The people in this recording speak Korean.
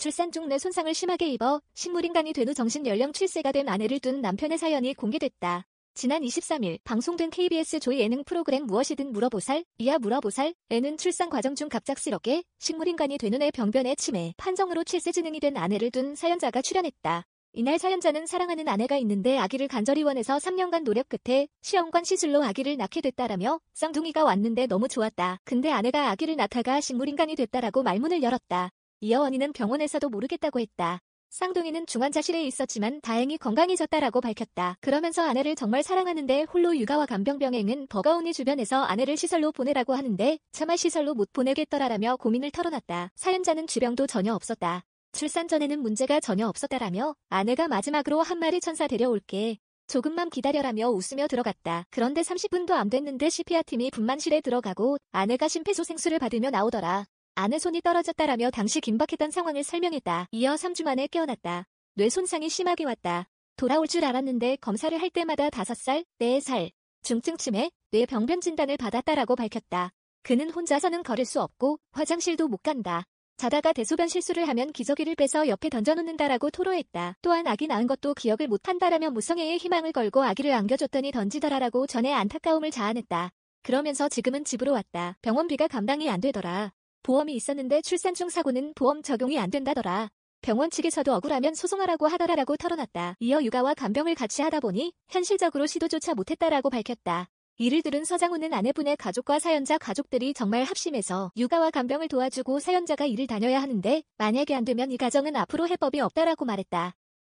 출산 중 뇌 손상을 심하게 입어 식물인간이 된 후 정신 연령 7세가 된 아내를 둔 남편의 사연이 공개됐다. 지난 23일 방송된 KBS 조이 예능 프로그램 무엇이든 물어보살 이하물어보살애는 출산 과정 중 갑작스럽게 식물인간이 되는 애 병변의 침해 판정으로 7세 지능이 된 아내를 둔 사연자가 출연했다. 이날 사연자는 사랑하는 아내가 있는데 아기를 간절히 원해서 3년간 노력 끝에 시험관 시술로 아기를 낳게 됐다라며 쌍둥이가 왔는데 너무 좋았다. 근데 아내가 아기를 낳다가 식물인간이 됐다라고 말문을 열었다. 이어 언니는 병원에서도 모르겠다고 했다. 쌍둥이는 중환자실에 있었지만 다행히 건강해졌다라고 밝혔다. 그러면서 아내를 정말 사랑하는데 홀로 육아와 간병병행은 버거운이 주변에서 아내를 시설로 보내라고 하는데 차마 시설로 못 보내겠더라라며 고민을 털어놨다. 사연자는 주병도 전혀 없었다. 출산 전에는 문제가 전혀 없었다라며 아내가 마지막으로 한 마리 천사 데려올게. 조금만 기다려라며 웃으며 들어갔다. 그런데 30분도 안 됐는데 CPR팀이 분만실에 들어가고 아내가 심폐소생술을 받으며 나오더라. 아내 손이 떨어졌다라며 당시 긴박했던 상황을 설명했다. 이어 3주 만에 깨어났다. 뇌 손상이 심하게 왔다. 돌아올 줄 알았는데 검사를 할 때마다 5살, 4살, 중증 치매, 뇌병변 진단을 받았다라고 밝혔다. 그는 혼자서는 걸을 수 없고 화장실도 못 간다. 자다가 대소변 실수를 하면 기저귀를 빼서 옆에 던져놓는다라고 토로했다. 또한 아기 낳은 것도 기억을 못한다라며 무성애에 희망을 걸고 아기를 안겨줬더니 던지더라라고 전에 안타까움을 자아냈다. 그러면서 지금은 집으로 왔다. 병원비가 감당이 안 되더라. 보험이 있었는데 출산 중 사고는 보험 적용이 안 된다더라. 병원 측에서도 억울하면 소송하라고 하더라라고 털어놨다. 이어 육아와 간병을 같이 하다 보니 현실적으로 시도조차 못했다라고 밝혔다. 이를 들은 서장훈은 아내분의 가족과 사연자 가족들이 정말 합심해서 육아와 간병을 도와주고 사연자가 일을 다녀야 하는데 만약에 안 되면 이 가정은 앞으로 해법이 없다라고 말했다.